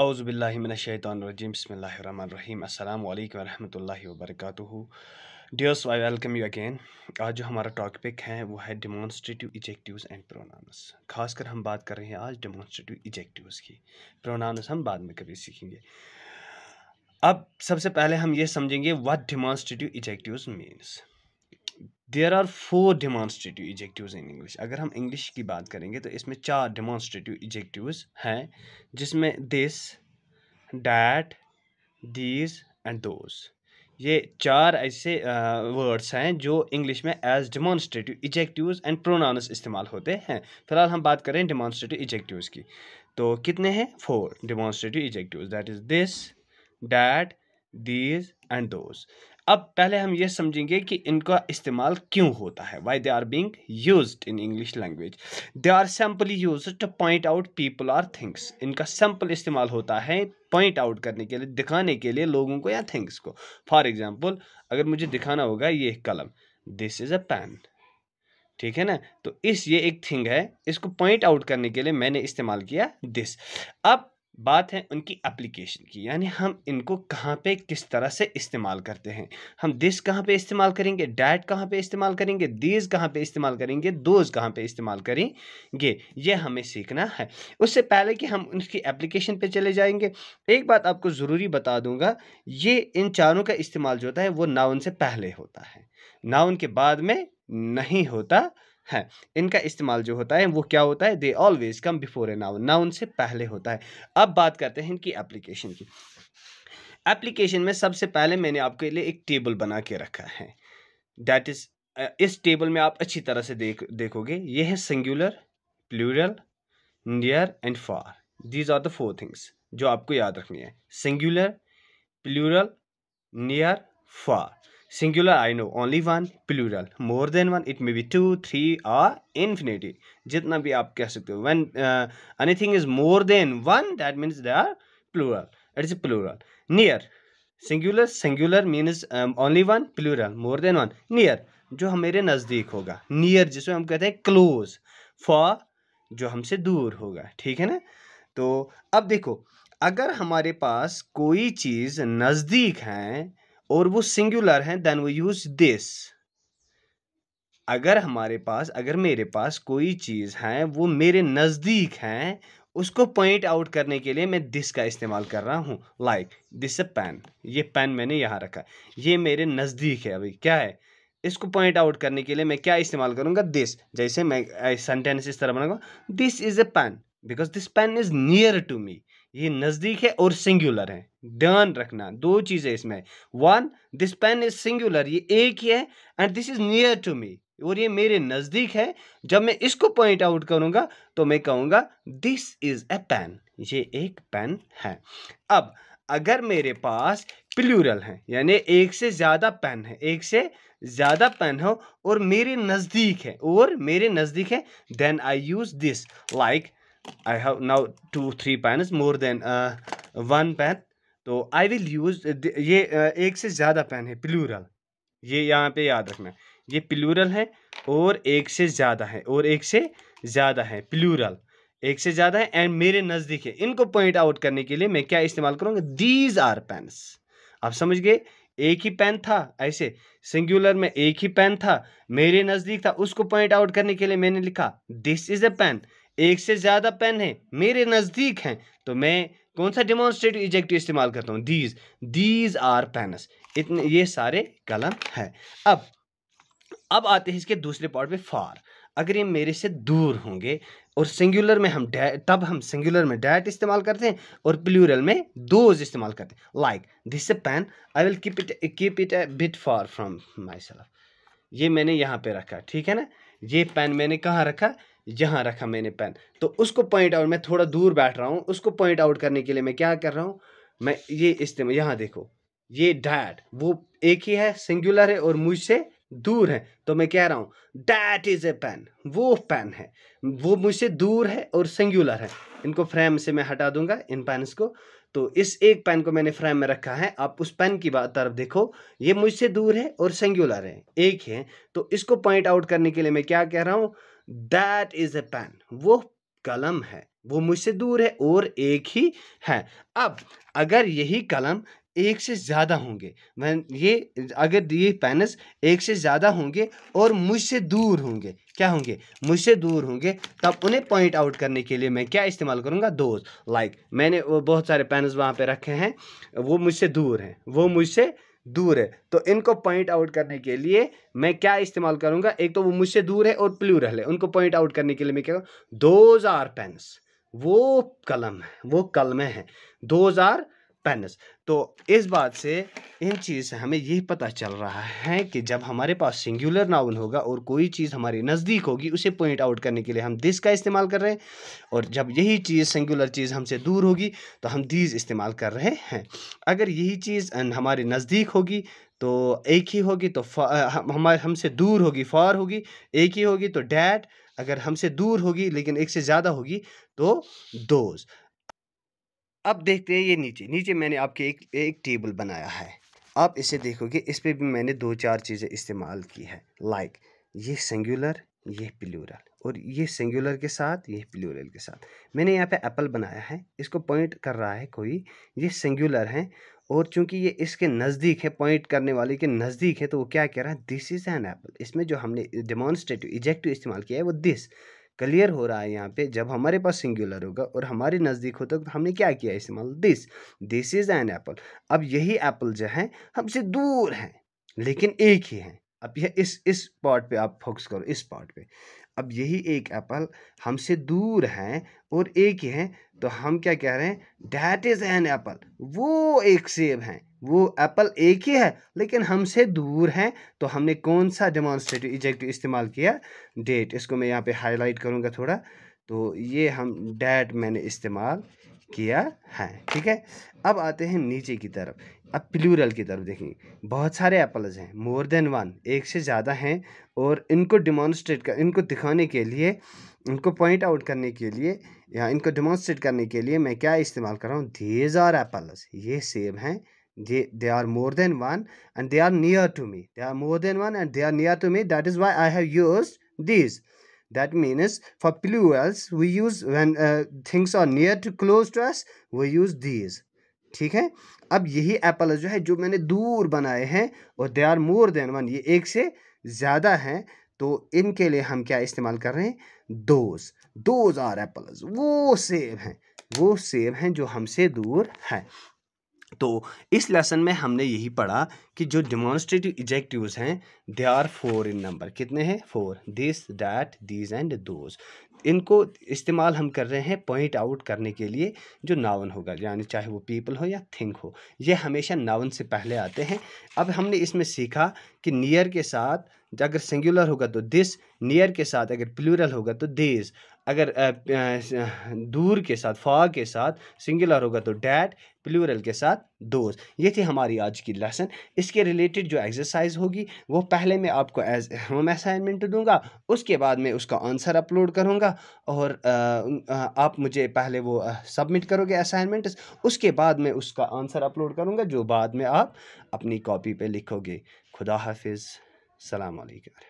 अज़बिल्लिमिनशैतरजीम अल्लाम वरहमल वर्क dears I welcome you again आज जो हमारा टॉपिक है वो है डिमॉन्स्ट्रेटिव इजेक्टिव्स एंड प्रोनाउंस खासकर हम बात कर रहे हैं आज डिमॉन्स्ट्रेटिव इजेक्टिव्स की प्रोनाउंस हम बाद में कभी सीखेंगे अब सबसे पहले हम ये समझेंगे what demonstrative adjective means there are four demonstrative adjective in English अगर हम इंग्लिश की बात करेंगे तो इसमें चार डिमॉन्स्ट्रेटिव इजेक्टिव्स हैं जिसमें this that these and those ये चार ऐसे वर्ड्स हैं जो इंग्लिश में as demonstrative adjectives and pronouns इस्तेमाल होते हैं फिलहाल हम बात करें डिमॉन्स्ट्रेटिव इजेक्टिव्स की तो कितने हैं four demonstrative adjectives that is this that these and those अब पहले हम ये समझेंगे कि इनका इस्तेमाल क्यों होता है why they are being used in English language they are simply used to point out people or things इनका सैम्पल इस्तेमाल होता है पॉइंट आउट करने के लिए दिखाने के लिए लोगों को या थिंग्स को फॉर एग्जाम्पल अगर मुझे दिखाना होगा ये कलम दिस इज़ अ पैन ठीक है ना तो इस ये एक थिंग है इसको पॉइंट आउट करने के लिए मैंने इस्तेमाल किया दिस अब बात है उनकी एप्लीकेशन की यानी हम इनको कहाँ पे किस तरह से इस्तेमाल करते हैं हम दिस कहाँ पे इस्तेमाल करेंगे डैट कहाँ पे इस्तेमाल करेंगे दीज कहाँ पे इस्तेमाल करेंगे दोज कहाँ पे इस्तेमाल करेंगे ये हमें सीखना है उससे पहले कि हम उनकी एप्लीकेशन पे चले जाएंगे एक बात आपको ज़रूरी बता दूंगा ये इन चारों का इस्तेमाल जो होता है वो नाउन से पहले होता है नाउन के बाद में नहीं होता है इनका इस्तेमाल जो होता है वो क्या होता है they always come before a noun noun से पहले होता है अब बात करते हैं इनकी एप्लीकेशन की एप्लीकेशन में सबसे पहले मैंने आपके लिए एक टेबल बना के रखा है दैट इज़ इस टेबल में आप अच्छी तरह से देख देखोगे ये है singular plural near and far these are the four things जो आपको याद रखनी है singular plural near far singular I know only one plural more than one it may be two three ah infinity जितना भी आप कह सकते हो one anything is more than one that means they are plural it is plural near singular singular means only one plural more than one near जो हमारे नज़दीक होगा नियर जिसमें हम कहते हैं क्लोज फॉर जो हमसे दूर होगा ठीक है ना तो अब देखो अगर हमारे पास कोई चीज़ नज़दीक है और वो सिंगुलर हैं देन वी यूज दिस अगर हमारे पास अगर मेरे पास कोई चीज़ है वो मेरे नज़दीक हैं उसको पॉइंट आउट करने के लिए मैं दिस का इस्तेमाल कर रहा हूँ लाइक दिस अ पेन ये पेन मैंने यहाँ रखा ये मेरे नज़दीक है अभी क्या है इसको पॉइंट आउट करने के लिए मैं क्या इस्तेमाल करूँगा दिस जैसे मैं सेंटेंस इस तरह बनाऊंगा this is a pen because this pen is near to me ये नज़दीक है और सिंगुलर है ध्यान रखना दो चीज़ें इसमें one this pen is singular ये एक ही है and this is near to me और ये मेरे नज़दीक है जब मैं इसको पॉइंट आउट करूँगा तो मैं कहूँगा दिस इज़ ए पेन ये एक पेन है अब अगर मेरे पास प्लूरल है यानी एक से ज़्यादा पेन है एक से ज़्यादा पेन हो और मेरे नज़दीक है और मेरे नज़दीक है then I use this like I have now two three pens more than one pen तो आई विल यूज ये uh, एक से ज़्यादा पेन है प्लूरल ये यहाँ पे याद रखना ये प्लूरल है और एक से ज़्यादा है और एक से ज़्यादा है प्लूरल एक से ज़्यादा है एंड मेरे नज़दीक है इनको पॉइंट आउट करने के लिए मैं क्या इस्तेमाल करूँगा दीज आर पेन्स आप समझ गए एक ही पेन था ऐसे सिंगुलर में एक ही पेन था मेरे नज़दीक था उसको पॉइंट आउट करने के लिए मैंने लिखा दिस इज़ अ पेन एक से ज़्यादा पेन है मेरे नज़दीक हैं तो मैं कौन सा डिमॉन्स्ट्रेटिव इजेक्टिव इस्तेमाल करता हूँ दीज दीज आर पेनस इतने ये सारे कलम हैं अब अब आते हैं इसके दूसरे पार्ट पे फार अगर ये मेरे से दूर होंगे और सिंगुलर में हम तब हम सिंगुलर में डैट इस्तेमाल करते हैं और प्लूरल में दोज इस्तेमाल करते हैं like this a pen I will keep it keep it a bit far from myself ये मैंने यहाँ पे रखा ठीक है ना ये पेन मैंने कहाँ रखा यहाँ रखा मैंने पेन तो उसको पॉइंट आउट मैं थोड़ा दूर बैठ रहा हूँ उसको पॉइंट आउट करने के लिए मैं क्या कर रहा हूँ मैं ये इस्तेमाल यहाँ देखो ये डैट वो एक ही है सिंगुलर है और मुझसे दूर है तो मैं कह रहा हूँ डैट इज़ ए पेन वो पेन है वो मुझसे दूर है और सिंगुलर है इनको फ्रेम से मैं हटा दूंगा इन पेन्स को तो इस एक पेन को मैंने फ्रेम में रखा है आप उस पेन की बात तरफ देखो ये मुझसे दूर है और सिंगुलर है एक है तो इसको पॉइंट आउट करने के लिए मैं क्या कह रहा हूँ दैट इज ए पेन वो कलम है वो मुझसे दूर है और एक ही है अब अगर यही कलम एक से ज़्यादा होंगे वैन ये अगर ये पैनस एक से ज़्यादा होंगे और मुझसे दूर होंगे क्या होंगे मुझसे दूर होंगे तब उन्हें पॉइंट आउट करने के लिए मैं क्या इस्तेमाल करूँगा दोस्त लाइक मैंने वो बहुत सारे पेनस वहाँ पे रखे हैं वो मुझसे दूर हैं वो मुझसे दूर है तो इनको पॉइंट आउट करने के लिए मैं क्या इस्तेमाल करूंगा एक तो वो मुझसे दूर है और प्लू है उनको पॉइंट आउट करने के लिए मैं क्या दो आर पेन्स वो कलम है वो कलमें हैं दो हजार पेनस तो इस बात से इन चीज़ से हमें यह पता चल रहा है कि जब हमारे पास सिंगुलर नाउन होगा और कोई चीज़ हमारे नज़दीक होगी उसे पॉइंट आउट करने के लिए हम दिस का इस्तेमाल कर रहे हैं और जब यही चीज़ सिंगुलर चीज़ हमसे दूर होगी तो हम दीज इस्तेमाल कर रहे हैं अगर यही चीज़ हमारे नज़दीक होगी तो एक ही होगी तो हमारे हमसे दूर होगी फार होगी एक ही होगी तो डैट अगर हमसे दूर होगी लेकिन एक से ज़्यादा होगी तो दोज़ अब देखते हैं ये नीचे नीचे मैंने आपके एक एक टेबल बनाया है आप इसे देखोगे इस पर भी मैंने दो चार चीज़ें इस्तेमाल की है लाइक ये सेंगुलर ये प्लूरल और ये सेंगुलर के साथ ये प्लूरल के साथ मैंने यहाँ पे एप्पल बनाया है इसको पॉइंट कर रहा है कोई ये सेंगुलर है और चूंकि ये इसके नज़दीक है पॉइंट करने वाले के नज़दीक है तो वो क्या कह रहा है दिस इज़ एन एप्पल इसमें जो हमने डेमॉन्स्ट्रेटिव इजेक्टिव इस्तेमाल किया है वो दिस क्लियर हो रहा है यहाँ पे जब हमारे पास सिंगुलर होगा और हमारे नज़दीक होता तो हमने क्या किया इस्तेमाल this this is an apple अब यही एप्पल जो है हमसे दूर है लेकिन एक ही है अब यह इस इस पार्ट पे आप फोकस करो इस पार्ट पे अब यही एक एप्पल हमसे दूर हैं और एक ही हैं तो हम क्या कह रहे हैं डैट इज़ एन एप्पल वो एक सेब हैं वो एप्पल एक ही है लेकिन हमसे दूर हैं तो हमने कौन सा डेमॉन्स्ट्रेटिव इजेक्ट इस्तेमाल किया डेट इसको मैं यहाँ पे हाईलाइट करूँगा थोड़ा तो ये हम डैट मैंने इस्तेमाल किया है ठीक है अब आते हैं नीचे की तरफ अब प्लूरल की तरफ देखेंगे बहुत सारे एप्पल्स हैं मोर देन वन एक से ज़्यादा हैं और इनको डिमॉन्स्ट्रेट कर इनको दिखाने के लिए इनको पॉइंट आउट करने के लिए या इनको डिमॉन्स्ट्रेट करने के लिए मैं क्या इस्तेमाल कर रहा हूँ दीज आर एप्पल्स ये सेब हैं they they are more than one and they are near to me they are more than one and they are near to me that is why I have use these that means for plurals we use when uh, things are near to close to us we use these ठीक है अब यही Apple जो है जो मैंने दूर बनाए हैं और they are more than one ये एक से ज़्यादा हैं तो इनके लिए हम क्या इस्तेमाल कर रहे हैं दोज दोज आर एप्पल वो सेब हैं वो सेब हैं जो हमसे दूर हैं तो इस लेसन में हमने यही पढ़ा कि जो डिमॉन्स्ट्रेटिव इजेक्टिव्स हैं they are four in number कितने हैं four this that these and those इनको इस्तेमाल हम कर रहे हैं पॉइंट आउट करने के लिए जो नावन होगा यानी चाहे वो पीपल हो या थिंक हो ये हमेशा नावन से पहले आते हैं अब हमने इसमें सीखा कि नियर के साथ अगर सिंगुलर होगा तो दिस नियर के साथ अगर प्लूरल होगा तो दिस अगर दूर के साथ फा के साथ सिंगुलर होगा तो डैट प्लूरल के साथ दोज ये थी हमारी आज की लेसन इसके रिलेटेड जो एक्सरसाइज होगी वो पहले मैं आपको एज होम असाइनमेंट दूंगा उसके बाद मैं उसका आंसर अपलोड करूंगा और आप मुझे पहले वो सबमिट करोगे असाइनमेंट उसके बाद मैं उसका आंसर अपलोड करूंगा जो बाद में आप अपनी कॉपी पे लिखोगे खुदा हाफिज़ सलामकम